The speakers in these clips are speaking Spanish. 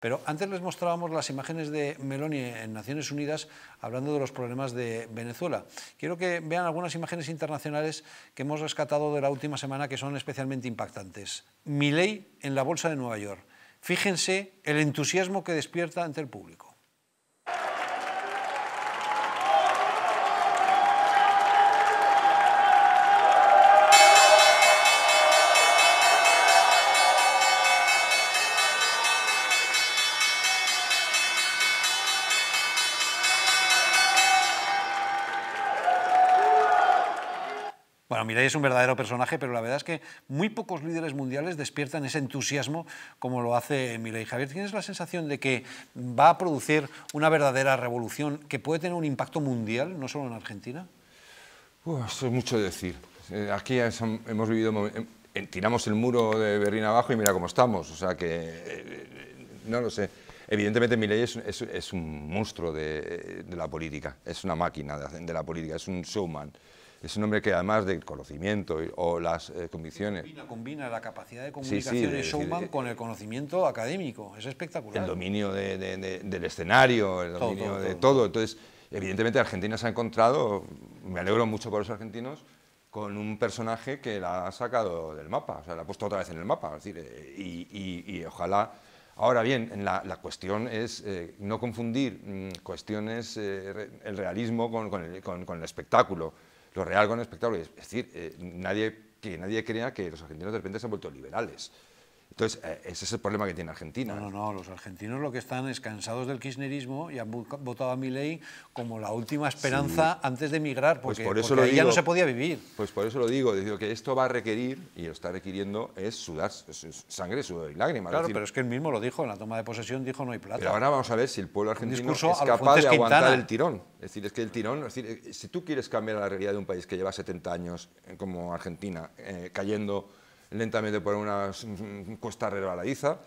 Pero antes les mostrábamos las imágenes de Meloni en Naciones Unidas hablando de los problemas de Venezuela. Quiero que vean algunas imágenes internacionales que hemos rescatado de la última semana que son especialmente impactantes. ley en la Bolsa de Nueva York. Fíjense el entusiasmo que despierta ante el público. es un verdadero personaje, pero la verdad es que muy pocos líderes mundiales despiertan ese entusiasmo como lo hace Milei. Javier, ¿tienes la sensación de que va a producir una verdadera revolución que puede tener un impacto mundial, no solo en Argentina? eso es mucho decir. Eh, aquí hemos vivido, em, tiramos el muro de Berlín abajo y mira cómo estamos. O sea que, eh, eh, no lo sé. Evidentemente Milei es, es, un monstruo de, la política, es una máquina de, de la política, es un showman. Es un hombre que además del conocimiento o las eh, convicciones... Combina, la capacidad de comunicación de Showman eh, con el conocimiento académico, es espectacular. El dominio del escenario, el dominio de todo. Entonces, evidentemente Argentina se ha encontrado, me alegro mucho por los argentinos, con un personaje que la ha sacado del mapa, o sea, la ha puesto otra vez en el mapa, es decir, eh, y, ojalá... Ahora bien, la, la cuestión es no confundir mm, cuestiones, el realismo con el espectáculo lo real con el espectáculo. Es decir, eh, nadie, que nadie crea que los argentinos de repente se han vuelto liberales. Entonces, eh, ese es el problema que tiene Argentina. No, no, no, los argentinos lo que están es cansados del kirchnerismo y han votado a ley como la última esperanza antes de emigrar, pues porque, ya no se podía vivir. Pues por eso lo digo, digo que esto va a requerir, y lo está requiriendo, es sudar es sangre, sudor y lágrimas. Claro, pero es que él mismo lo dijo, en la toma de posesión dijo no hay plata. Pero ahora vamos a ver si el pueblo argentino es capaz de aguantar el tirón. Es decir, es que el tirón, es decir, eh, si tú quieres cambiar la realidad de un país que lleva 70 años, eh, como Argentina, cayendo lentamente por una mm, mm, cuesta revaladiza,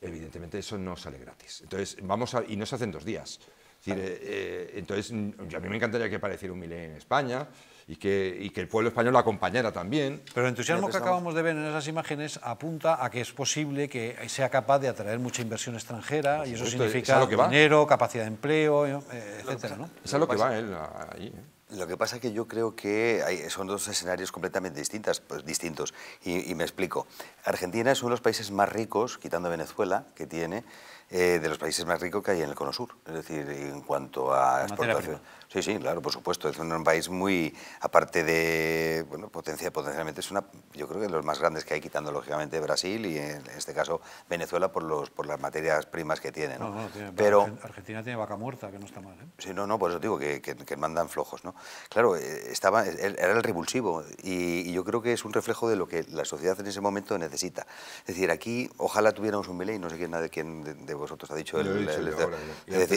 evidentemente eso no sale gratis. Entonces, vamos a, y no se hacen dos días. Eh, eh, entonces, mm, a mí me encantaría que apareciera un milenio en España y que, que el pueblo español la acompañara también. Pero el entusiasmo que acabamos de ver en esas imágenes apunta a que es posible que sea capaz de atraer mucha inversión extranjera y eso significa dinero, capacidad de empleo, eh, etcétera. etc. Eso Es lo que va él ahí. Lo que pasa es que yo creo que son dos escenarios completamente distintas, pues, distintos. Y, me explico. Argentina es uno de los países más ricos, quitando Venezuela, que tiene, eh, de los países más ricos que hay en el Cono Sur. Es decir, en cuanto a exportación. Sí, sí, claro, por supuesto. Es un país muy, aparte de, bueno, potencia, potencialmente es una, yo creo que de los más grandes que hay, quitando lógicamente Brasil y en este caso Venezuela por, los, por las materias primas que tiene. ¿no? No, pero, Argentina tiene vaca muerta, que no está mal. ¿eh? Sí, no, no, por eso digo que, mandan flojos. ¿no? Claro, eh, estaba, era el revulsivo y, yo creo que es un reflejo de lo que la sociedad en ese momento necesita. Es decir, aquí ojalá tuviéramos un Milei, no sé quién, de, quién de, vosotros ha dicho, el,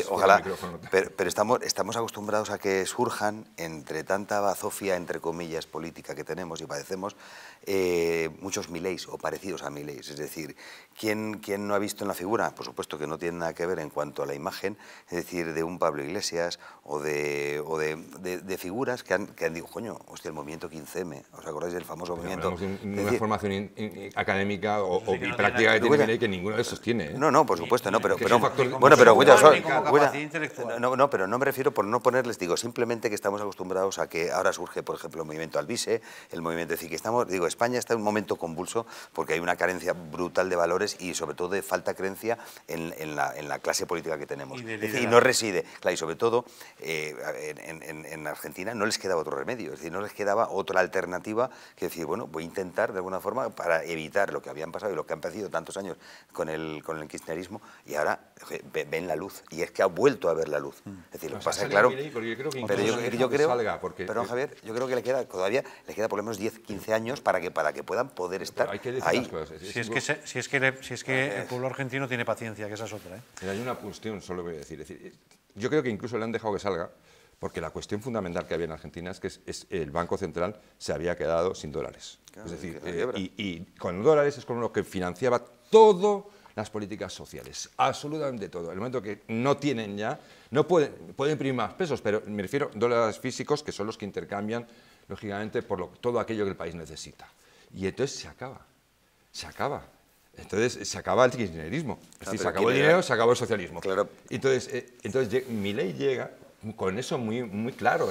ojalá, pero, pero estamos, estamos acostumbrados a que surjan, entre tanta bazofia, entre comillas, política que tenemos y padecemos, eh, muchos mileis o parecidos a mileis. Es decir, ¿Quién, no ha visto en la figura? Por supuesto que no tiene nada que ver en cuanto a la imagen, es decir, de un Pablo Iglesias o de, figuras que han, dicho, coño, hostia, el movimiento 15M, ¿os acordáis del famoso movimiento? De una formación académica o, práctica que que ninguno de esos tiene. ¿eh? No, no, por supuesto, no, pero... bueno, pero... cuidado, no, no, pero no me refiero por no ponerles, digo, simplemente que estamos acostumbrados a que ahora surge, por ejemplo, el movimiento Albise, el movimiento... Es decir, que estamos... Digo, España está en un momento convulso porque hay una carencia brutal de valores pues, y sobre todo de falta creencia en, la, clase política que tenemos. Y, no reside, y sobre todo eh, en, Argentina no les quedaba otro remedio, es decir, no les quedaba otra alternativa que decir, bueno, voy a intentar de alguna forma para evitar lo que habían pasado y lo que han padecido tantos años con el, con el kirchnerismo y ahora eh, ven la luz y es que ha vuelto a ver la luz. Mm. Es decir, lo pasa claro, pero yo, yo creo, salga perdón, Javier, yo creo que le queda todavía le queda por lo menos 10, 15 años para que para que puedan poder estar ahí. Si es, que si es que el pueblo argentino tiene paciencia, que esa es otra. ¿eh? hay una cuestión, solo voy a decir. Yo creo que incluso le han dejado que salga, porque la cuestión fundamental que había en Argentina es que el Banco Central se había quedado sin dólares. es decir, eh, y, con dólares es con lo que financiaba todo las políticas sociales, absolutamente todo. El momento que no tienen ya, no pueden, pueden imprimir más pesos, pero me refiero a dólares físicos, que son los que intercambian, lógicamente, por todo aquello que el país necesita. Y entonces se acaba, se acaba. Entonces se acaba el kirchnerismo. Ah, si se acabó el dinero, se acabó el socialismo. Entonces, eh, entonces mi ley llega con eso muy, muy claro,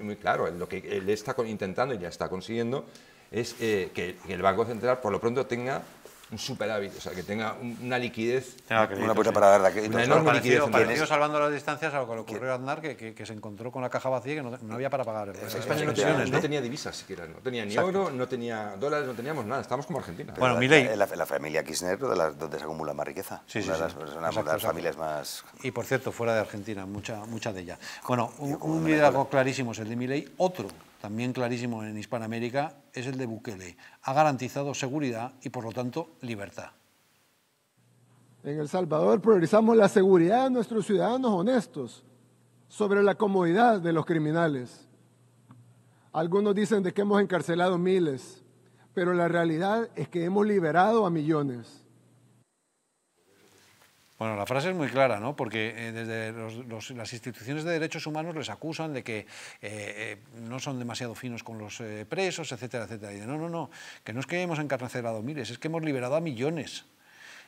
muy, claro. lo que él está intentando y ya está consiguiendo es eh, que, el Banco Central por lo pronto tenga un superávit, o sea, que tenga una liquidez. una puerta para dar la crédito. Una enorme parecido, liquidez. Parecido, salvando las distancias a lo que le ocurrió a Aznar, que, se encontró con la caja vacía y que no, había para pagar. Es, es, no, tenía, ¿no? tenía divisas siquiera, no tenía ni euro, oro, no tenía dólares, no teníamos nada, estábamos como Argentina. Bueno, mi Miley. La, familia Kirchner, de las, donde se acumula más riqueza. Sí, sí, una de las, personas, de las familias más... Y por cierto, fuera de Argentina, mucha, mucha de ella. Bueno, un, un liderazgo clarísimo es el de Miley, otro también clarísimo en Hispanoamérica, es el de Bukele. Ha garantizado seguridad y, por lo tanto, libertad. En El Salvador priorizamos la seguridad de nuestros ciudadanos honestos sobre la comodidad de los criminales. Algunos dicen de que hemos encarcelado miles, pero la realidad es que hemos liberado a millones. Bueno, la frase es muy clara, ¿no? Porque eh, desde las instituciones de derechos humanos les acusan de que eh, eh, no son demasiado finos con los presos, etcétera, etcétera. Y de, no, no, no, que no es que hayamos encarcelado miles, es que hemos liberado a millones.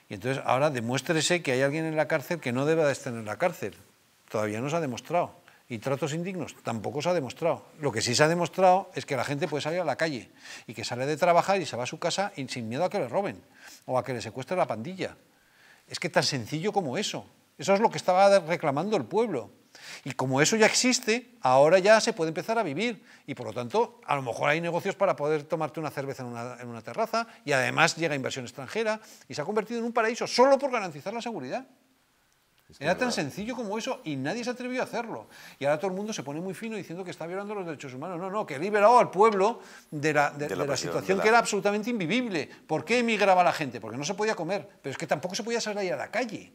Y entonces ahora demuéstrese que hay alguien en la cárcel que no debe de estar en la cárcel. Todavía no se ha demostrado. Y tratos indignos tampoco se ha demostrado. Lo que sí se ha demostrado es que la gente puede salir a la calle y que sale de trabajar y se va a su casa sin miedo a que le roben o a que le secuestre la pandilla. Es que tan sencillo como eso. Eso es lo que estaba reclamando el pueblo. Y como eso ya existe, ahora ya se puede empezar a vivir. Y por lo tanto, a lo mejor hay negocios para poder tomarte una cerveza en una, terraza y además llega inversión extranjera y se ha convertido en un paraíso solo por garantizar la seguridad. Era tan sencillo como eso y nadie se atrevió a hacerlo. Y ahora todo el mundo se pone muy fino diciendo que está violando los derechos humanos. No, no, que ha liberado al pueblo de la, situación que era absolutamente invivible. ¿Por qué emigraba la gente? Porque no se podía comer, pero es que tampoco se podía salir a la calle.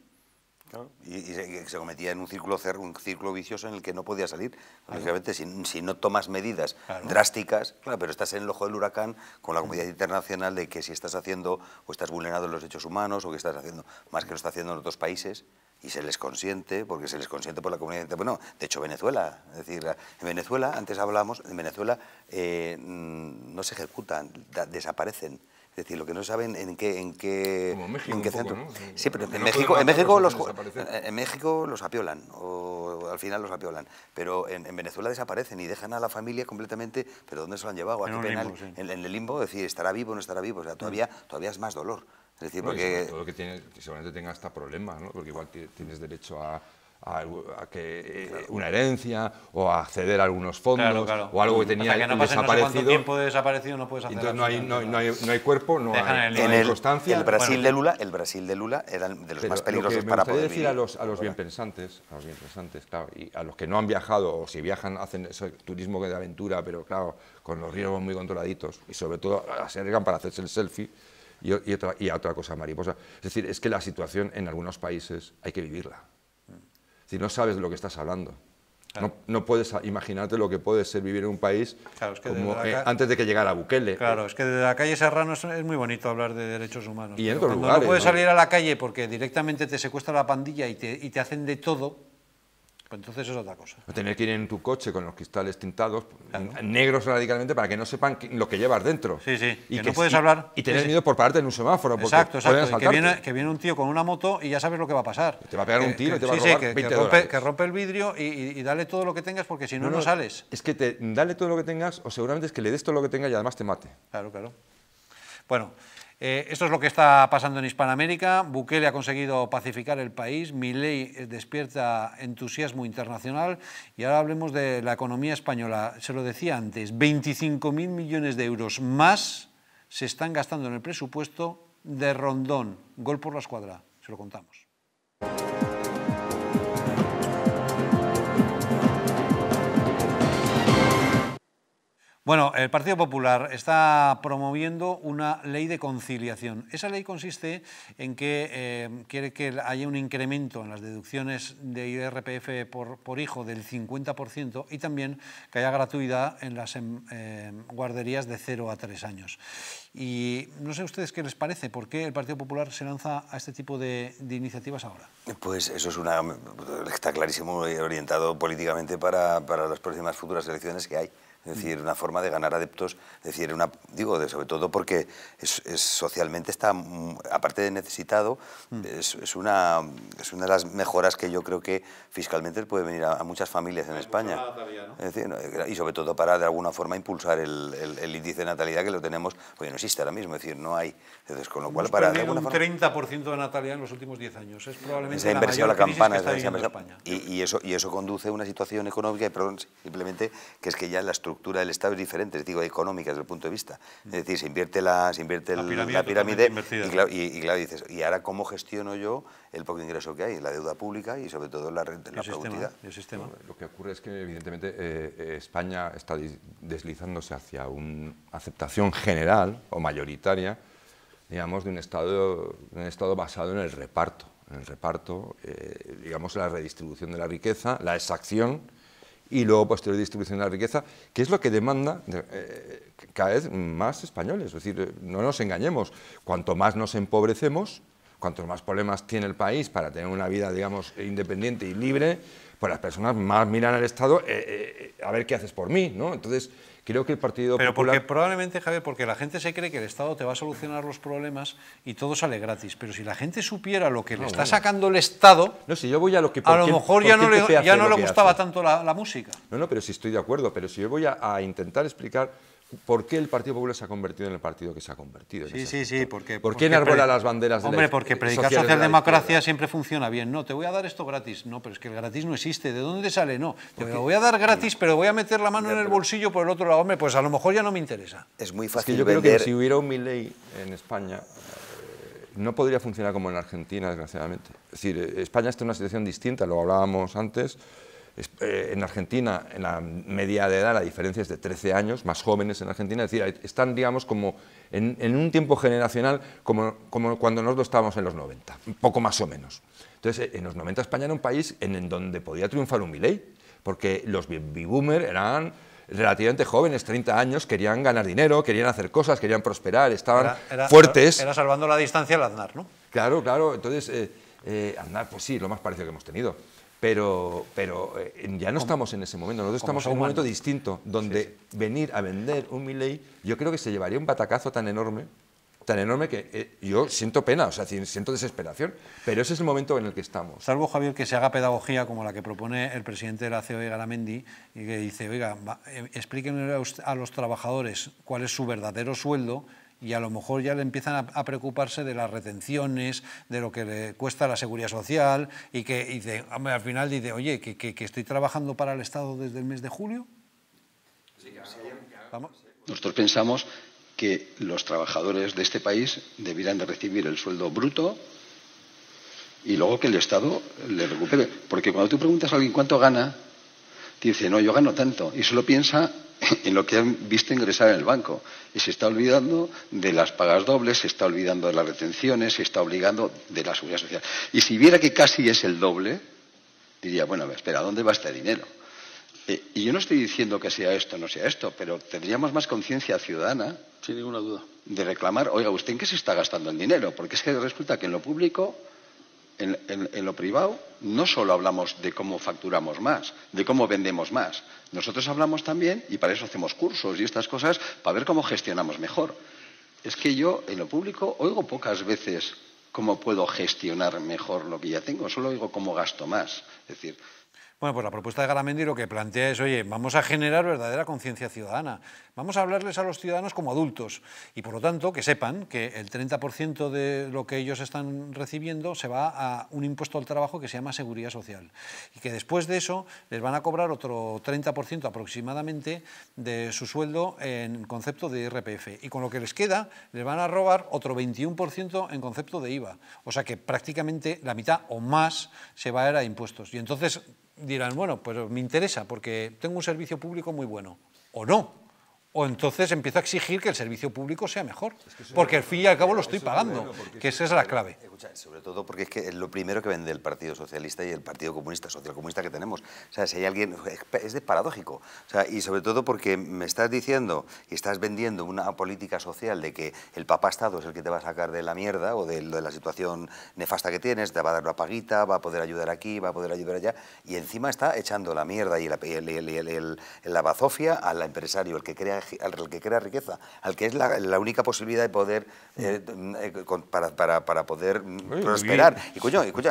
Y, se, cometía en un círculo, un círculo vicioso en el que no podía salir. Lógicamente, si, no tomas medidas drásticas, claro, pero estás en el ojo del huracán con la comunidad internacional de que si estás haciendo o estás vulnerando los derechos humanos o que estás haciendo más que lo está haciendo en otros países, y se les consiente, porque se les consiente por la comunidad Bueno, de hecho Venezuela, es decir, en Venezuela, antes hablábamos, en Venezuela eh, mm, no se ejecutan, desaparecen. Es decir, lo que no saben en qué, en qué, en centro. Sí, pero en, México, en, México, los, en México los apiolan, o al final los apiolan. Pero en, Venezuela desaparecen y dejan a la familia completamente. ¿Pero dónde se lo han llevado? ¿A en, qué penal? en, el limbo, es decir, ¿estará vivo o no estará vivo? O sea, mm. todavía, todavía es más dolor. Es decir, porque... que, tiene, seguramente tenga hasta problemas, ¿no? Porque igual tienes derecho a, que eh, una herencia o a acceder a algunos fondos o algo que tenía que desaparecido. No tiempo desaparecido Entonces no hay, no, no, hay, no hay cuerpo, no hay, en el, constancia. El Brasil de Lula, el Brasil de Lula era de los más peligrosos para poder decir a los a los bienpensantes, a los bienpensantes, claro, y a los que no han viajado o si viajan hacen ese turismo de aventura, pero claro, con los riesgos muy controladitos y sobre todo se arriesgan para hacerse el selfie y, otra, otra cosa mariposa. Es decir, es que la situación en algunos países hay que vivirla. Si no sabes de lo que estás hablando. No, puedes imaginarte lo que puede ser vivir en un país eh, antes de que llegara Bukele. Claro, es que desde la calle Serrano es, muy bonito hablar de derechos humanos. Y en otros no puedes salir a la calle porque directamente te secuestra la pandilla y te, y te hacen de todo, pues entonces es otra cosa. Tener que ir en tu coche con los cristales tintados, negros radicalmente, para que no sepan lo que llevas dentro. Sí, sí, y que, no puedes hablar. Y tener miedo por parte en un semáforo. Exacto, exacto. Que viene, que viene, un tío con una moto y ya sabes lo que va a pasar. te va a pegar un tiro, te va a robar 20 rompe, que, rompe, el vidrio y, dale todo lo que tengas porque si no, no, sales. Es que dale todo lo que tengas o seguramente es que le des todo lo que tengas y además te mate. Claro, claro. Bueno. Eh, esto es lo que está pasando en Hispanoamérica. Bukele ha conseguido pacificar el país. Miley despierta entusiasmo internacional. Y ahora hablemos de la economía española. Se lo decía antes, 25.000 millones de euros más se están gastando en el presupuesto de Rondón. Gol por la escuadra. Se lo contamos. Bueno, el Partido Popular está promoviendo una ley de conciliación. Esa ley consiste en que eh, quiere que haya un incremento en las deducciones de IRPF por, hijo del 50% y también que haya gratuidad en las em, eh, guarderías de 0 a 3 años. Y no sé ustedes qué les parece, ¿por qué el Partido Popular se lanza a este tipo de, iniciativas ahora? Pues eso es una, está clarísimo orientado políticamente para, para las próximas futuras elecciones que hay. Es decir, una forma de ganar adeptos, decir, una, digo, de, sobre todo porque es, socialmente está, aparte de necesitado, mm. es, una, es una de las mejoras que yo creo que fiscalmente puede venir a, muchas familias en España. decir, eh, y sobre todo para, de alguna forma, impulsar el, índice de natalidad que lo tenemos, pues no existe ahora mismo, es decir, no hay. Entonces, con lo cual, para. De alguna un 30% de natalidad en los últimos 10 años. Es probablemente la mayor la campana, en España. Y, eso, y eso conduce a una situación económica, y simplemente, que es que ya la estructura estructura del Estado es diferente, digo, económica desde el punto de vista. Es mm. decir, se invierte la, se invierte la pirámide, y, claro, dices, ¿y ahora cómo gestiono yo el poco ingreso que hay? La deuda pública y sobre todo la, renta, la productividad. Lo que ocurre es que, evidentemente, eh, España está deslizándose hacia una aceptación general o mayoritaria, digamos, de un Estado, un estado basado en el reparto en el reparto, eh, digamos, la redistribución de la riqueza, la exacción y luego posterior distribución de la riqueza, que es lo que demanda eh, cada vez más españoles. Es decir, no nos engañemos, cuanto más nos empobrecemos, cuantos más problemas tiene el país para tener una vida, digamos, independiente y libre, pues las personas más miran al Estado eh, eh, a ver qué haces por mí, ¿no? Entonces, Creo que el Partido Pero porque probablemente, Javier, porque la gente se cree que el Estado te va a solucionar los problemas y todo sale gratis. Pero si la gente supiera lo que le está sacando el Estado... No, si yo voy a lo que... A lo mejor ya no, le, ya no le gustaba tanto la, música. No, no, pero si sí estoy de acuerdo. Pero si yo voy a intentar explicar ¿Por qué el Partido Popular se ha convertido en el partido que se ha convertido? Sí, sí, sí, porque... ¿Por qué enarbola las banderas de Hombre, porque predicar socialdemocracia siempre funciona bien. No, te voy a dar esto gratis. No, pero es que el gratis no existe. ¿De dónde sale? No, te lo voy a dar gratis, pero voy a meter la mano en el bolsillo por el otro lado. Hombre, pues a lo mejor ya no me interesa. Es muy fácil es que yo creo que si hubiera un ley en España, eh, no podría funcionar como en Argentina, desgraciadamente. Es decir, eh, España está en una situación distinta, lo hablábamos antes, eh, en Argentina, en la media de edad, la diferencia es de 13 años, más jóvenes en Argentina, es decir, están, digamos, como en, un tiempo generacional como, cuando nosotros estábamos en los 90, un poco más o menos. Entonces, eh, en los 90 España era un país en, en donde podía triunfar un Milei, porque los baby-boomers eran relativamente jóvenes, 30 años, querían ganar dinero, querían hacer cosas, querían prosperar, estaban fuertes. Era salvando la distancia el Aznar, ¿no? Claro, claro, entonces... Eh, eh, Aznar, pues sí, lo más parecido que hemos tenido. Pero, eh, ya no estamos en ese momento, nosotros estamos en un momento distinto, donde venir a vender un Miley, yo creo que se llevaría un batacazo tan enorme, tan enorme que eh, yo siento pena, o sea, siento desesperación, pero ese es el momento en el que estamos. Salvo, Javier, que se haga pedagogía como la que propone el presidente de la COE, Garamendi, y que dice, oiga, eh, explíquenle a los trabajadores cuál es su verdadero sueldo y a lo mejor ya le empiezan a, preocuparse de las retenciones, de lo que le cuesta la seguridad social y que al final dice, oye, que, estoy trabajando para el Estado desde el mes de julio. Nosotros pensamos que los trabajadores de este país debieran de recibir el sueldo bruto y luego que el Estado le recupere. Porque cuando tú preguntas a alguien cuánto gana, te dice, no, yo gano tanto. Y solo piensa en lo que han visto ingresar en el banco. Y se está olvidando de las pagas dobles, se está olvidando de las retenciones, se está obligando de la seguridad social. Y si viera que casi es el doble, diría, bueno, espera, dónde va este dinero? Eh, y yo no estoy diciendo que sea esto o no sea esto, pero tendríamos más conciencia ciudadana. Sin ninguna duda. De reclamar, oiga, ¿usted en qué se está gastando el dinero? Porque es que resulta que en lo público en, lo privado no solo hablamos de cómo facturamos más, de cómo vendemos más. Nosotros hablamos también, y para eso hacemos cursos y estas cosas, para ver cómo gestionamos mejor. Es que yo en lo público oigo pocas veces cómo puedo gestionar mejor lo que ya tengo, solo oigo cómo gasto más. Es decir, bueno, pues la propuesta de Garamendi lo que plantea es, oye, vamos a generar verdadera conciencia ciudadana, vamos a hablarles a los ciudadanos como adultos y por lo tanto que sepan que el 30% de lo que ellos están recibiendo se va a un impuesto al trabajo que se llama seguridad social y que después de eso les van a cobrar otro 30% aproximadamente de su sueldo en concepto de IRPF y con lo que les queda les van a robar otro 21% en concepto de IVA, o sea que prácticamente la mitad o más se va a ir a impuestos y entonces dirán, bueno, pues me interesa porque tengo un servicio público muy bueno. O no, o entonces empiezo a exigir que el servicio público sea mejor, porque al fin y al cabo lo estoy pagando, que esa es la clave. sobre todo porque es que lo primero que vende el Partido Socialista y el Partido Comunista, Socialcomunista que tenemos. O sea, si hay alguien... es de paradójico. O sea, y sobre todo porque me estás diciendo y estás vendiendo una política social de que el papá Estado es el que te va a sacar de la mierda o de, la situación nefasta que tienes, te va a dar la paguita, va a poder ayudar aquí, va a poder ayudar allá, y encima está echando la mierda y la, la bazofia al empresario, el que crea al que crea riqueza, al que es la, única posibilidad de poder, mm. Eh, mm, eh, para, poder mm, prosperar. Y coño, y, pues,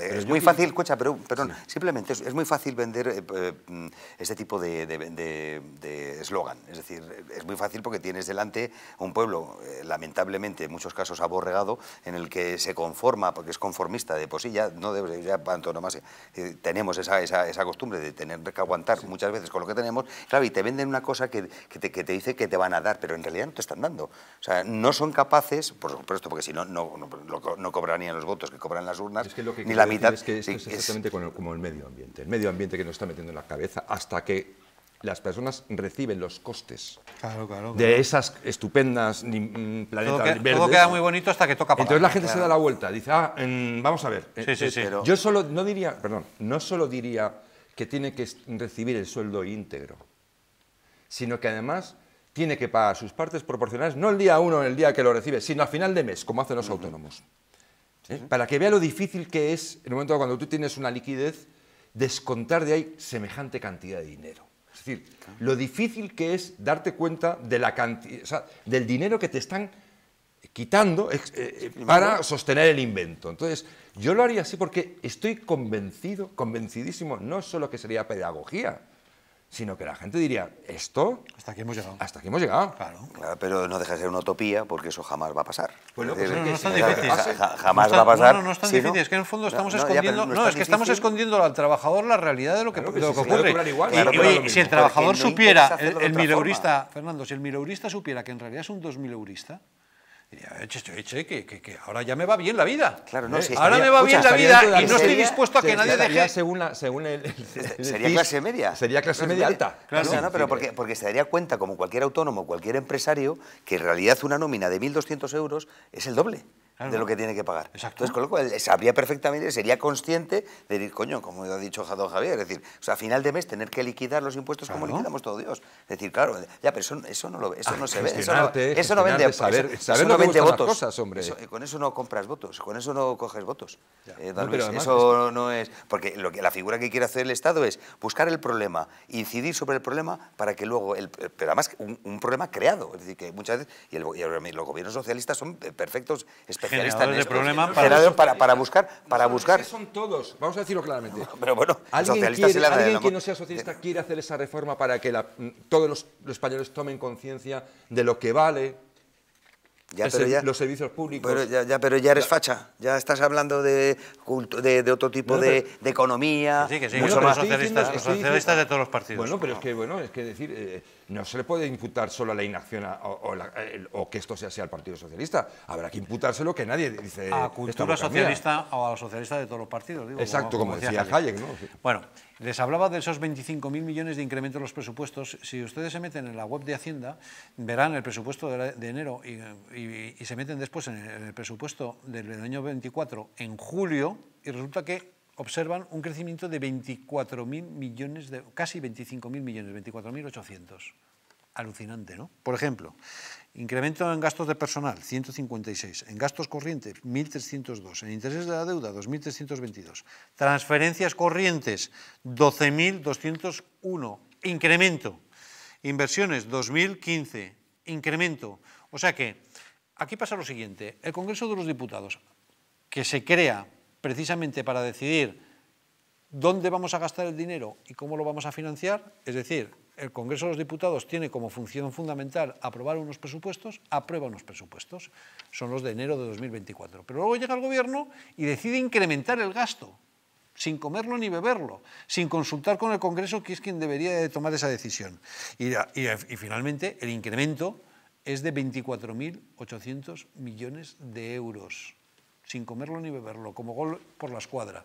es muy fácil, escucha, pero, simplemente es, muy fácil vender eh, este tipo de eslogan. De, de, es decir, es muy fácil porque tienes delante un pueblo, lamentablemente, en muchos casos aborregado, en el que se conforma, porque es conformista de posilla, no debe ya tenemos esa, esa, esa, costumbre de tener que aguantar muchas veces con lo que tenemos, claro, y te venden una cosa que que, te, dice que te van a dar, pero en realidad no te están dando. O sea, no son capaces, por supuesto, porque si no, no, no, no cobrarían los votos que cobran las urnas, ni la mitad. Es que exactamente Como, el, medio ambiente. El medio ambiente que nos está metiendo en la cabeza hasta que las personas reciben los costes claro, de esas estupendas mm, planetas todo queda, verdes. queda muy bonito hasta que toca Entonces la gente se da la vuelta, dice, ah, vamos a ver. Eh, eh, yo solo no diría, perdón, no solo diría que tiene que recibir el sueldo íntegro sino que además tiene que pagar sus partes proporcionales, no el día uno, el día que lo recibe, sino a final de mes, como hacen los autónomos. ¿Eh? Para que vea lo difícil que es, en el momento cuando tú tienes una liquidez, descontar de ahí semejante cantidad de dinero. Es decir, lo difícil que es darte cuenta de la cantidad, del dinero que te están quitando eh, eh, para sostener el invento. Entonces, yo lo haría así porque estoy convencido, convencidísimo, no solo que sería pedagogía, sino que la gente diría, esto... Hasta aquí hemos llegado. Hasta aquí hemos llegado. Claro. pero no deja de ser una utopía porque eso jamás va a pasar. Bueno, pues, no, es tan difícil. Jamás va a pasar. No, no, es tan difícil. Es que en el fondo estamos escondiendo... no, es, que estamos escondiendo al trabajador la realidad de lo que, ocurre. y, si el trabajador supiera, el, el Fernando, si el mileurista supiera que en realidad es un dos mileurista, Diría, eche, eche, que, que, ahora ya me va bien la vida. Claro, no, eh, si ahora me va bien la vida y no estoy dispuesto a que nadie deje. Según, según sería clase media. Sería clase, media alta. no, pero porque, eh. porque se daría cuenta, como cualquier autónomo, cualquier empresario, que en realidad una nómina de 1.200 euros es el doble de lo que tiene que pagar. Exacto. Entonces, con lo cual, sabría perfectamente, sería consciente de decir, coño, como ha dicho Jadón Javier, es decir, a final de mes tener que liquidar los impuestos como liquidamos todo Dios. Es decir, claro, ya, pero eso, no, lo, eso ah, no se ve, eso no, vende, eso, no vende votos. Eh, con eso no compras votos, con eso no coges votos. Eh, vez eso no es... Porque lo que, la figura que quiere hacer el Estado es buscar el problema, incidir sobre el problema para que luego, el, pero además un, problema creado, es decir, que muchas veces, y, y los gobiernos socialistas son eh, perfectos están en Problema para, buscar, para buscar. son todos, vamos a decirlo claramente. pero bueno, alguien, alguien que no sea socialista quiere hacer esa reforma para que mm, todos los españoles tomen conciencia de lo que vale los servicios públicos. Pero ya, pero ya eres facha, ya estás hablando de, de, otro tipo de, economía. sí, que sí, mucho más. Socialistas, socialistas de todos los partidos. Bueno, pero es que, bueno, es que decir, eh, no se le puede imputar solo a, la, inacción o, que esto sea, sea el Partido Socialista. Habrá que imputárselo que nadie dice. A cultura socialista o a los socialistas de todos los partidos. Digo, Exacto, como, decía, Hayek. ¿no? Bueno. Les hablaba de esos 25.000 millones de incremento en los presupuestos. Si ustedes se meten en la web de Hacienda, verán el presupuesto de, enero y, se meten después en el, presupuesto del año 24, en julio, y resulta que observan un crecimiento de mil millones, de, casi 25.000 millones, 24.800 alucinante, ¿no? Por ejemplo, incremento en gastos de personal, 156, en gastos corrientes, 1.302, en intereses de la deuda, 2.322, transferencias corrientes, 12.201, incremento, inversiones, 2.015, incremento. O sea que aquí pasa lo siguiente, el Congreso de los Diputados, que se crea precisamente para decidir dónde vamos a gastar el dinero y cómo lo vamos a financiar, es decir, el Congreso de los Diputados tiene como función fundamental aprobar unos presupuestos, aprueba unos presupuestos, son los de enero de 2024. Pero luego llega el Gobierno y decide incrementar el gasto, sin comerlo ni beberlo, sin consultar con el Congreso, que es quien debería tomar esa decisión. Y, finalmente, el incremento es de 24.800 millones de euros, sin comerlo ni beberlo, como gol por la escuadra.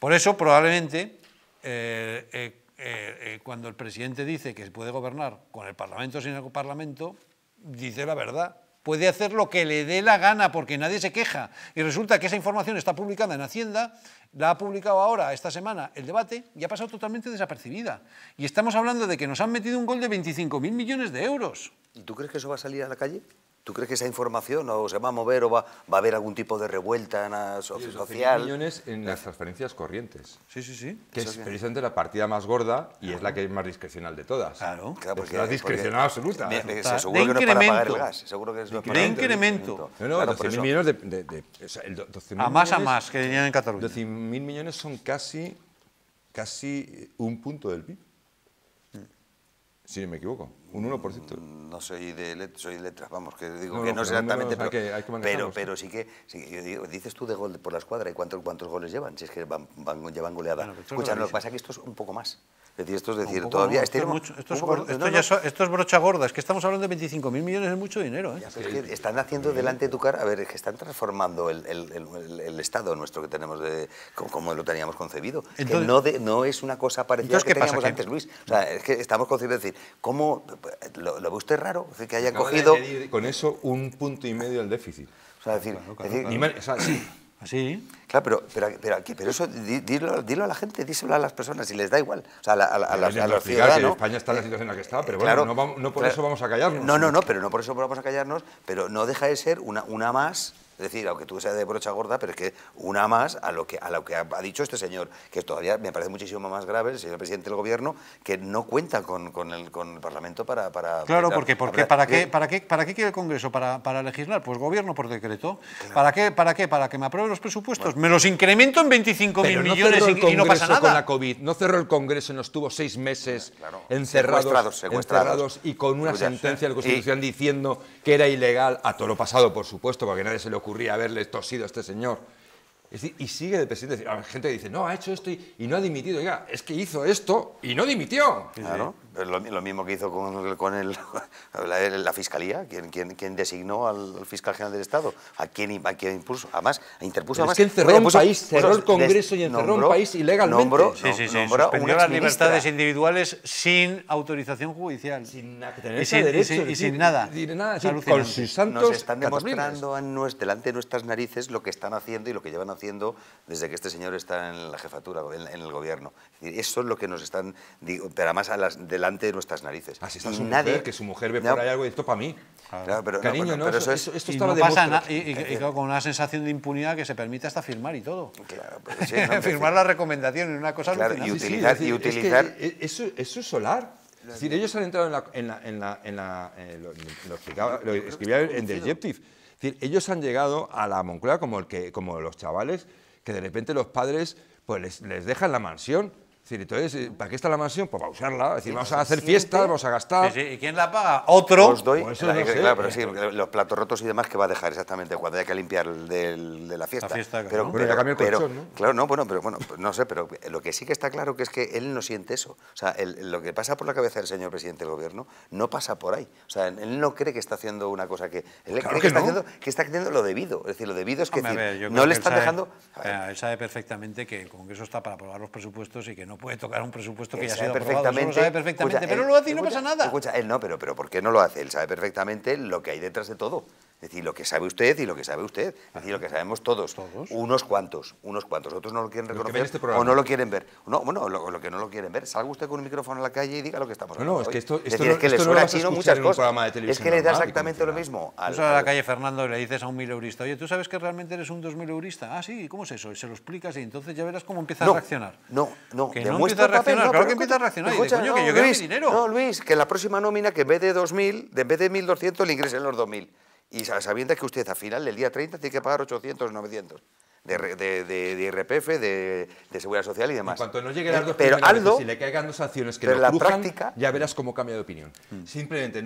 Por eso, probablemente, eh, eh, eh, eh, cuando el presidente dice que se puede gobernar con el Parlamento sin el Parlamento, dice la verdad. Puede hacer lo que le dé la gana porque nadie se queja. Y resulta que esa información está publicada en Hacienda, la ha publicado ahora, esta semana, el debate, y ha pasado totalmente desapercibida. Y estamos hablando de que nos han metido un gol de 25.000 millones de euros. ¿Y tú crees que eso va a salir a la calle? ¿Tú crees que esa información o se va a mover o va, a haber algún tipo de revuelta en la sí, millones en las transferencias corrientes. Sí, sí, sí. Que es precisamente la partida más gorda y es la que es más discrecional de todas. Claro. es la discrecional absoluta. se, seguro que incremento. no para pagar el gas. Seguro que es de, incremento. No, no, 12.000 millones de... a más a más que tenían en Cataluña. 12.000 millones son casi, casi un punto del PIB. Mm. Si no me equivoco. Un 1%. Mm, no soy de letras, soy vamos, que digo que no, es exactamente, pero, pero, sí que, dices tú de gol por la escuadra, ¿y cuántos, cuántos goles llevan? Si es que van, llevan goleada. Escucha, lo que pasa es que esto es un poco más. Es decir, esto es decir, todavía... esto, es, brocha gorda, es que estamos hablando de 25.000 millones, es mucho dinero. ¿eh? es que están haciendo delante de tu cara, a ver, es que están transformando el, Estado nuestro que tenemos, de, como, lo teníamos concebido. no, es una cosa parecida a que teníamos antes, Luis. O sea, es que estamos concebiendo, decir, ¿cómo lo, lo ve usted raro, que haya cogido... con eso un punto y medio al déficit. O sea, decir... sí. ¿Así? Claro, pero, pero, pero, pero eso dilo, a la gente, díselo a las personas y les da igual. O sea, a, la, a, a, a ciudadanos. España está en la situación en la que está, pero bueno, no, por eso vamos a callarnos. No, no, no, pero no por eso vamos a callarnos, pero no deja de ser una, una más es decir, aunque tú seas de brocha gorda, pero es que una más a lo que, a lo que ha dicho este señor, que todavía me parece muchísimo más grave, el señor presidente del gobierno, que no cuenta con, el, Parlamento para... claro, porque, para, qué, ¿para, qué, ¿para qué quiere el Congreso? ¿Para, legislar? Pues gobierno por decreto. ¿Para, qué, ¿Para qué? ¿Para que me aprueben los presupuestos? Me los incremento en 25.000 millones y no pasa nada. Con la COVID. No cerró el Congreso, nos tuvo seis meses claro. encerrados, secuestrados, y con una sentencia de la Constitución diciendo que era ilegal, a todo lo pasado, por supuesto, porque nadie se lo ocurría haberle tosido a este señor y sigue de presidente. Hay gente que dice, no, ha hecho esto y, no ha dimitido. es que hizo esto y no dimitió. Claro, lo, mismo que hizo con, con el, la, Fiscalía, quien, quien, designó al, Fiscal General del Estado, a quien, a quien impuso, además, interpuso... Además, es que un país, cerró el Congreso y encerró un país ilegalmente. Nombró, las libertades individuales sin autorización judicial. Sin tener y sin, derecho, y sin, nada. Nos están demostrando delante de nuestras narices lo que están haciendo y lo que llevan a haciendo desde que este señor está en la jefatura, en, el gobierno. eso es lo que nos están, pero además delante de nuestras narices. Así ah, está su nadie, mujer, que su mujer ve por ahí algo y esto para mí. Claro, pero, Cariño, no, no, esto y no pasa y, y, con una sensación de impunidad que se permite hasta firmar y todo. Claro, firmar la recomendación es una cosa claro, y utilizar, y utilizar... eso, es solar. Es decir, ellos han entrado en la... En la, en la, eh, lo, escribía en The Objective ellos han llegado a la Moncloa como, los chavales que de repente los padres pues, les, les dejan la mansión entonces, eh, ¿para qué está la mansión? Pues para usarla. decir, vamos a hacer fiestas, vamos a gastar. ¿Y quién la paga? Otro. los platos rotos y demás que va a dejar exactamente cuando haya que limpiar de la fiesta. pero, Claro, no, bueno, pero bueno, no sé, pero lo que sí que está claro que es que él no siente eso. O sea, lo que pasa por la cabeza del señor presidente del gobierno no pasa por ahí. O sea, él no cree que está haciendo una cosa que. Él cree que, está haciendo, que está haciendo lo debido. Es decir, lo debido es que no le están dejando. Eh, él sabe perfectamente que el Congreso está para aprobar los presupuestos y que no puede tocar un presupuesto que ya ha sido aprobado, sabe perfectamente, pero él, lo hace y no pasa nada. Escucha, él no, pero, pero ¿por qué no lo hace? Él sabe perfectamente lo que hay detrás de todo. Es decir, lo que sabe usted y lo que sabe usted. Es decir, lo que sabemos todos. ¿Todos? Unos cuantos, unos cuantos. Otros no lo quieren reconocer este o no lo quieren ver. No, bueno, lo, que no lo quieren ver. Salga usted con un micrófono a la calle y diga lo que estamos hablando. No, no, es que esto, esto es decir, es que le muchas cosas. Es que le da exactamente lo mismo. a la calle, Fernando, y le dices a un mileurista, oye, ¿tú sabes que realmente eres un mil eurista? Ah, sí, ¿cómo es eso? Y se lo explicas y entonces ya verás cómo empieza a reaccionar. No, no, que no empieza a reaccionar. claro que empieza a reaccionar. que yo dinero. No, Luis, que la próxima nómina, que en vez de 2.000, en vez de 1.200, le ingresen los 2.000 y sabiendo que usted a final del día 30 tiene que pagar 800, 900 de, de, de, IRPF, de, Seguridad Social y demás. En cuanto no llegue las eh, dos pero si le caigan dos acciones que no la crujan, ya verás cómo cambia de opinión. Mm. Simplemente,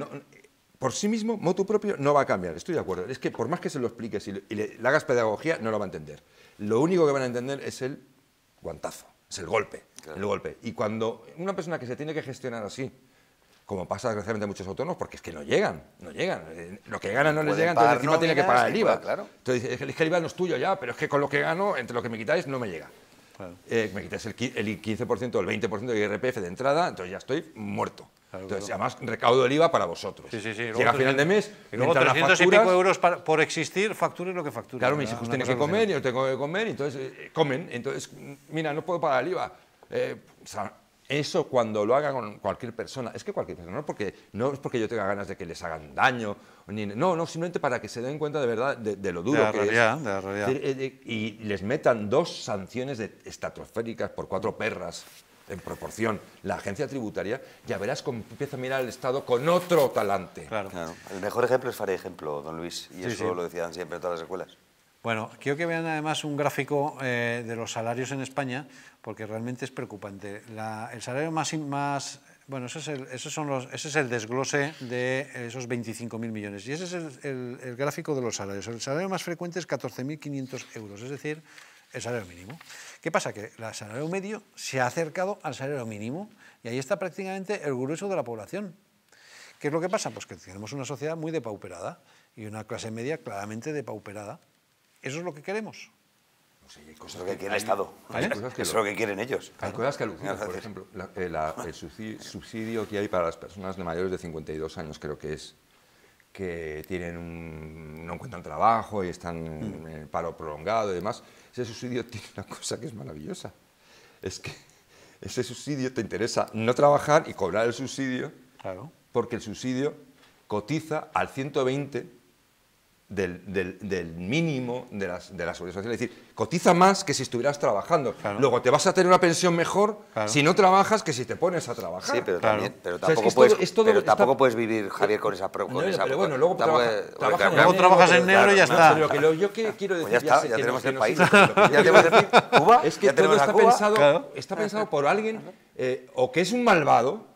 por sí mismo, motu propio, no va a cambiar, estoy de acuerdo. Es que por más que se lo expliques y le, hagas pedagogía, no lo va a entender. Lo único que van a entender es el guantazo, es el golpe, el golpe. Y cuando una persona que se tiene que gestionar así, como pasa desgraciadamente a muchos autónomos, porque es que no llegan, no llegan. Eh, lo que ganan no les llega, entonces encima tiene que pagar el IVA. claro. Entonces, es que el IVA no es tuyo ya, pero es que con lo que gano, entre lo que me quitáis, no me llega. Eh, me quitáis el, el 15% o el 20% de IRPF de entrada, entonces ya estoy muerto. entonces, además, recaudo el IVA para vosotros. Sí, sí, sí. Llega a final de mes, y 300 y pico euros por existir, facturen lo que facturen. Claro, mis hijos tienen que comer, yo tengo que comer, entonces eh, comen. Entonces, mira, no puedo pagar el IVA. Eso cuando lo haga con cualquier persona, es que cualquier persona, no, porque, no es porque yo tenga ganas de que les hagan daño, ni, no, no, simplemente para que se den cuenta de verdad de, lo duro que es. Eh, eh, y les metan dos sanciones estratosféricas por cuatro perras en proporción la agencia tributaria, ya verás cómo empieza a mirar al Estado con otro talante. Claro. El mejor ejemplo es Faré Ejemplo, don Luis, y eso lo decían siempre todas las escuelas. Bueno, quiero que vean además un gráfico eh, de los salarios en España, porque realmente es preocupante. el salario más, bueno, ese es el, desglose de esos 25.000 millones. Y ese es el, el, gráfico de los salarios. El salario más frecuente es 14.500 euros, es decir, el salario mínimo. ¿Qué pasa? Que el salario medio se ha acercado al salario mínimo y ahí está prácticamente el grueso de la población. ¿Qué es lo que pasa? Pues que tenemos una sociedad muy depauperada y una clase media claramente depauperada. Eso es lo que queremos. Pues hay cosas que quiere el Estado. que es lo que quieren ellos. Hay cosas que alucinan, por ejemplo, eh, el subsidio que hay para las personas de mayores de 52 años, creo que es que tienen un, no encuentran trabajo y están mm. en eh, paro prolongado y demás. Ese subsidio tiene una cosa que es maravillosa. Es que ese subsidio te interesa no trabajar y cobrar el subsidio, claro. porque el subsidio cotiza al 120 del, mínimo de, las, de la seguridad social. Es decir, cotiza más que si estuvieras trabajando. Luego te vas a tener una pensión mejor si no trabajas que si te pones a trabajar. Sí, pero, también, tampoco, puedes, tampoco puedes vivir, Javier, con esa... Pro, pero bueno, luego, trabajas en negro y ya está. lo que yo que quiero decir... ya está, ya, tenemos el país. Es que todo está pensado, está pensado por alguien eh, o que es un malvado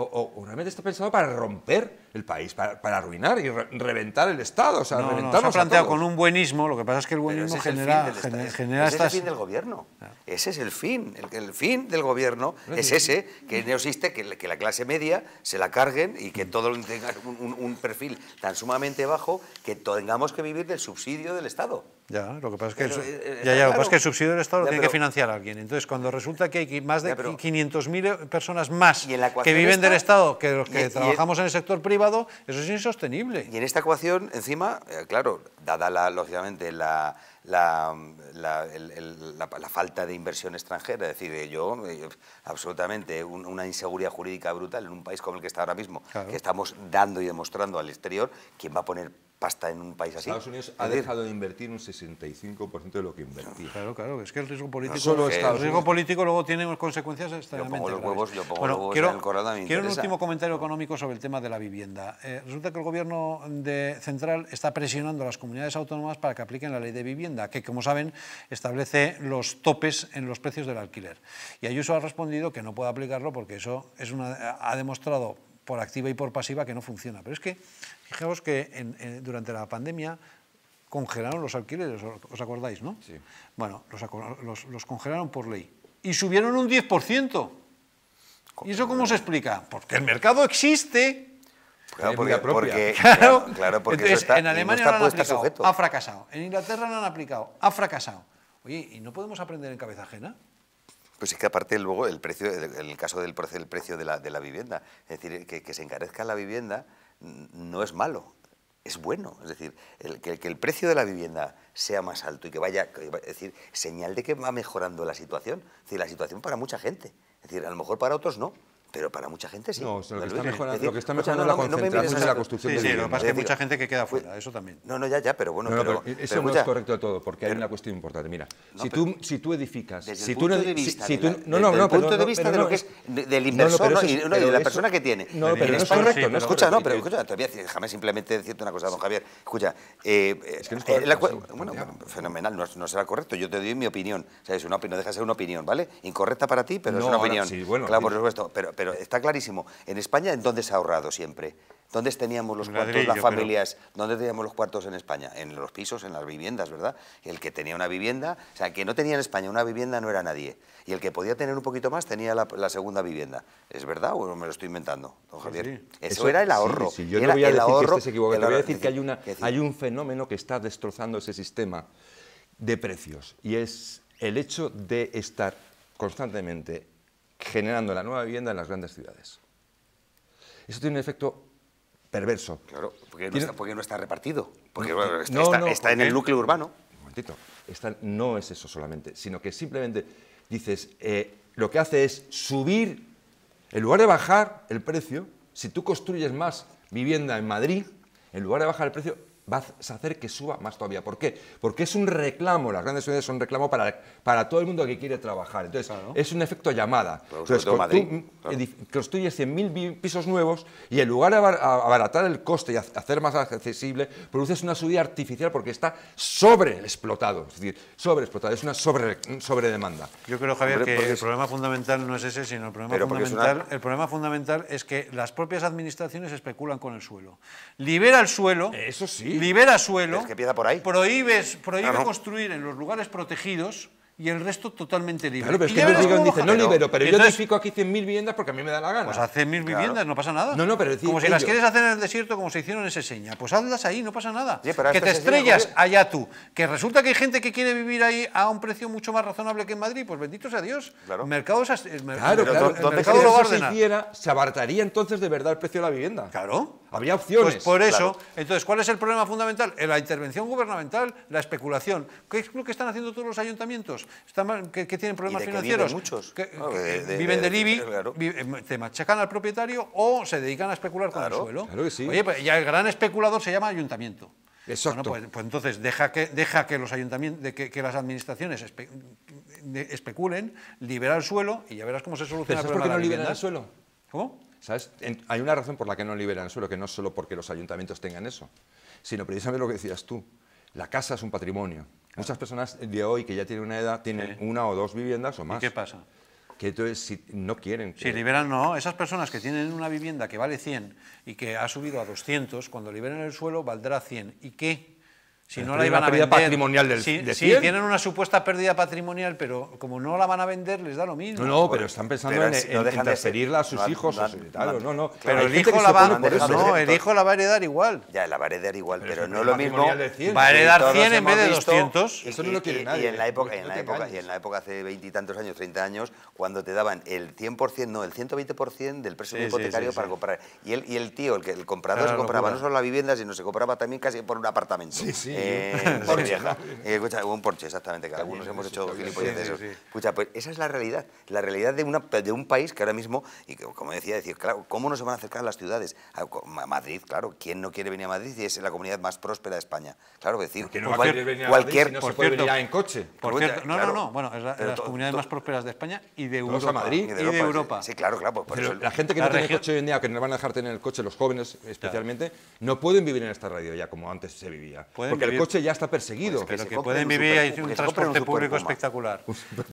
o, o, realmente está pensado para romper el país, para, para arruinar y reventar el Estado. O sea, no, no, se planteado con un buenismo, lo que pasa es que el buenismo genera, ese es el fin del gobierno. Ese es el fin. El, fin del gobierno es, ese, que no existe, que, la clase media se la carguen y que todo tenga un perfil tan sumamente bajo que tengamos que vivir del subsidio del Estado. Ya, lo que pasa es que, el, que, subsidio del Estado lo tiene que financiar a alguien. Entonces, cuando resulta que hay más de 500.000 e- personas más que viven del Estado que los que trabajamos en el sector privado, eso es insostenible. Y en esta ecuación, encima, eh, claro, dada la, lógicamente la, la, la, falta de inversión extranjera. Es decir, yo, eh, absolutamente, una inseguridad jurídica brutal en un país como el que está ahora mismo, que estamos dando y demostrando al exterior, ¿quién va a poner pasta en un país así. Estados Unidos ha dejado de invertir un 65% de lo que invertía. Claro, claro, es que el riesgo político, el riesgo político luego tiene consecuencias extremadamente Yo pongo los huevos quiero, en el corral, Quiero un último comentario económico sobre el tema de la vivienda. Eh, resulta que el gobierno de central está presionando a las comunidades autónomas para que apliquen la ley de vivienda, que como saben establece los topes en los precios del alquiler. Y Ayuso ha respondido que no puede aplicarlo porque eso es una, ha demostrado por activa y por pasiva que no funciona. Pero es que, fijaos que durante la pandemia congelaron los alquileres, ¿os acordáis, no? Sí. Bueno, los, congelaron por ley y subieron un 10%. ¿Y eso cómo se explica? Porque el mercado existe. Claro, porque, está, en Alemania no, está han aplicado, ha fracasado. En Inglaterra no han aplicado, ha fracasado. Oye, ¿y no podemos aprender en cabeza ajena? Pues es que aparte luego el precio, el, caso del precio de la, vivienda, es decir, que, se encarezca la vivienda no es malo, es bueno. Es decir, que, que, el precio de la vivienda sea más alto y que vaya, es decir, señal de que va mejorando la situación. Es decir, la situación para mucha gente, es decir, a lo mejor para otros no. Pero para mucha gente sí. No, lo que, está mejorando, lo que está mejorando la concentración no, la construcción sí, sí, lo que mucha gente que queda fuera, eso también. No, no, ya, ya, pero bueno. eso es correcto de todo, porque hay una cuestión importante. Mira, si, tú, si tú edificas. Desde si el punto tú, de vista. de no, no, desde punto de vista lo que es del inversor y de la persona que tiene. No, pero no es correcto. Escucha, no, pero escucha, déjame simplemente decirte una cosa, don Javier. Escucha, eh, eh, bueno, fenomenal, no será correcto. Yo te doy mi opinión. ¿Sabes? Una opinión, deja ser una opinión, ¿vale? Incorrecta para ti, pero es una opinión. Claro, por supuesto. Pero pero está clarísimo. En España, ¿en dónde se ha ahorrado siempre? ¿Dónde teníamos los cuartos las familias? ¿Dónde teníamos los cuartos en España? En los pisos, en las viviendas, ¿verdad? El que tenía una vivienda, o sea, el que no tenía en España una vivienda no era nadie. Y el que podía tener un poquito más tenía la, segunda vivienda. ¿Es verdad o me lo estoy inventando, don Javier? Eso, era el ahorro. yo no voy a el decir ahorro, que voy a decir que hay un fenómeno que está destrozando ese sistema de precios y es el hecho de estar constantemente generando la nueva vivienda en las grandes ciudades. Eso tiene un efecto perverso. Claro, porque no, está, repartido, porque eh, está, está, en el núcleo urbano. Un momentito, no es eso solamente, sino que simplemente dices, eh, lo que hace es subir, en lugar de bajar el precio, si tú construyes más vivienda en Madrid, en lugar de bajar el precio, vas a hacer que suba más todavía. ¿Por qué? Porque es un reclamo, las grandes ciudades son un reclamo para, para todo el mundo que quiere trabajar. Entonces, es un efecto llamada. Entonces, tú, construyes 100.000 pisos nuevos y en lugar de abaratar el coste y hacer más accesible, produces una subida artificial porque está sobreexplotado. Es decir, sobreexplotado. es una sobredemanda. sobre Yo creo, Javier, que el problema fundamental no es ese, sino el problema, fundamental, el problema fundamental es que las propias administraciones especulan con el suelo. Libera el suelo. Eso sí libera suelo, por ahí. prohíbes, prohíbe construir en los lugares protegidos y el resto totalmente libre. pero es que no libero, pero yo aquí 100.000 viviendas porque a mí me da la gana. Pues hace mil viviendas, no pasa nada. No, no, pero Como si las quieres hacer en el desierto, como se hicieron en seña, Pues hazlas ahí, no pasa nada. que te estrellas allá tú. Que resulta que hay gente que quiere vivir ahí a un precio mucho más razonable que en Madrid, pues bendito sea Dios. Claro. el mercado, claro, El mercado lo Se, hiciera, se abartaría entonces de verdad el precio de la vivienda. Claro había pues opciones. Pues por eso, entonces, ¿cuál es el problema fundamental? Eh, la intervención gubernamental, la especulación. ¿Qué es lo que están haciendo todos los ayuntamientos? Están, que, tienen problemas financieros. Ah, eh, viven de, IBI, eh, te machacan al propietario o se dedican a especular con el suelo. que Oye, pues, ya el gran especulador se llama ayuntamiento. Exacto. Pues, pues, entonces deja que, deja que los ayuntamientos, que, las administraciones especulen, libera el suelo y ya verás cómo se soluciona el problema. ¿Por no libera el suelo? ¿Cómo? hay una razón por la que no liberan el suelo, que no es solo porque los ayuntamientos tengan eso, sino precisamente lo que decías tú. La casa es un patrimonio. Muchas personas de hoy que ya tienen una edad tienen una o dos viviendas o más. ¿Y qué pasa? que entonces si no quieren. Si liberan, no. Esas personas que tienen una vivienda que vale 100 y que ha subido a 200, cuando liberen el suelo valdrá 100. ¿Y qué? Si no la iban a vender. patrimonial del, tienen una supuesta pérdida patrimonial, pero como no la van a vender, les da lo mismo. No, pero están pensando en, transferirla a sus hijos. o Pero el hijo, la va, a heredar igual. Ya, la va a heredar igual, pero, no es lo mismo. Va a heredar 100 en vez de 200. Eso no lo quiere nadie. Y en la ¿eh? época, en la época, y en la época hace veintitantos años, 30 años, cuando te daban el 100%, no, el 120% del precio hipotecario para comprar. Y el, y el tío, el, que, el comprador, se compraba no solo la vivienda, sino se compraba también casi por un apartamento. Sí, sí. Eh, vieja. Eh, un Porsche, exactamente, que algunos hemos hecho Escucha, pues esa es la realidad. La realidad de, un país que ahora mismo, y como decía, decir, claro, ¿cómo no se van a acercar las ciudades? Ah, a Madrid, claro, ¿quién no quiere venir a Madrid? Y es la comunidad más próspera de España. Claro, decir, que no pues cualquier, venir a se puede venir en coche. Por no, no, no, bueno, es las comunidades más prósperas de España y de Europa. y de Sí, claro, claro. la gente que no tiene coche hoy en día, que no van a dejar tener el coche, los jóvenes especialmente, no pueden vivir en esta radio ya como antes se vivía el coche ya está perseguido. Pues, pero que, que, pueden vivir hay un transporte público espectacular.